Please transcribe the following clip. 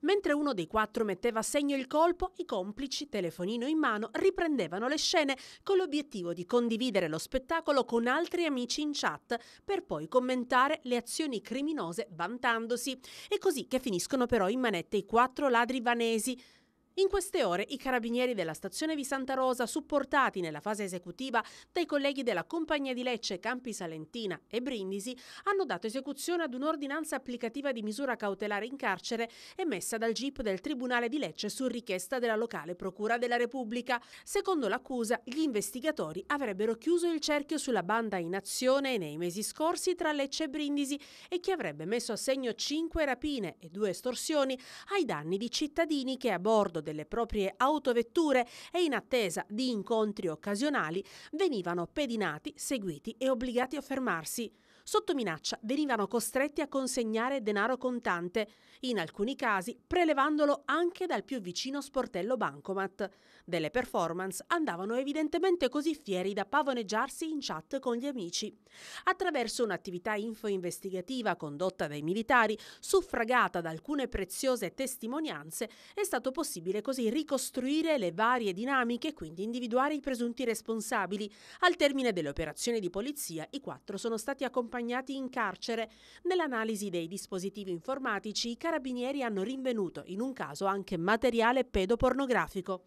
Mentre uno dei quattro metteva a segno il colpo, i complici, telefonino in mano, riprendevano le scene con l'obiettivo di condividere lo spettacolo con altri amici in chat per poi commentare le azioni criminose vantandosi. È così che finiscono però in manette i quattro ladri vanesi, in queste ore i carabinieri della stazione di Santa Rosa, supportati nella fase esecutiva dai colleghi della Compagnia di Lecce, Campi Salentina e Brindisi, hanno dato esecuzione ad un'ordinanza applicativa di misura cautelare in carcere emessa dal GIP del Tribunale di Lecce su richiesta della locale Procura della Repubblica. Secondo l'accusa, gli investigatori avrebbero chiuso il cerchio sulla banda in azione nei mesi scorsi tra Lecce e Brindisi e che avrebbe messo a segno cinque rapine e due estorsioni ai danni di cittadini che a bordo delle proprie autovetture e in attesa di incontri occasionali venivano pedinati, seguiti e obbligati a fermarsi. Sotto minaccia venivano costretti a consegnare denaro contante, in alcuni casi prelevandolo anche dal più vicino sportello bancomat. Delle performance andavano evidentemente così fieri da pavoneggiarsi in chat con gli amici. Attraverso un'attività info-investigativa condotta dai militari, suffragata da alcune preziose testimonianze, è stato possibile possibile così ricostruire le varie dinamiche e quindi individuare i presunti responsabili. Al termine delle operazioni di polizia i quattro sono stati accompagnati in carcere. Nell'analisi dei dispositivi informatici i carabinieri hanno rinvenuto in un caso anche materiale pedopornografico.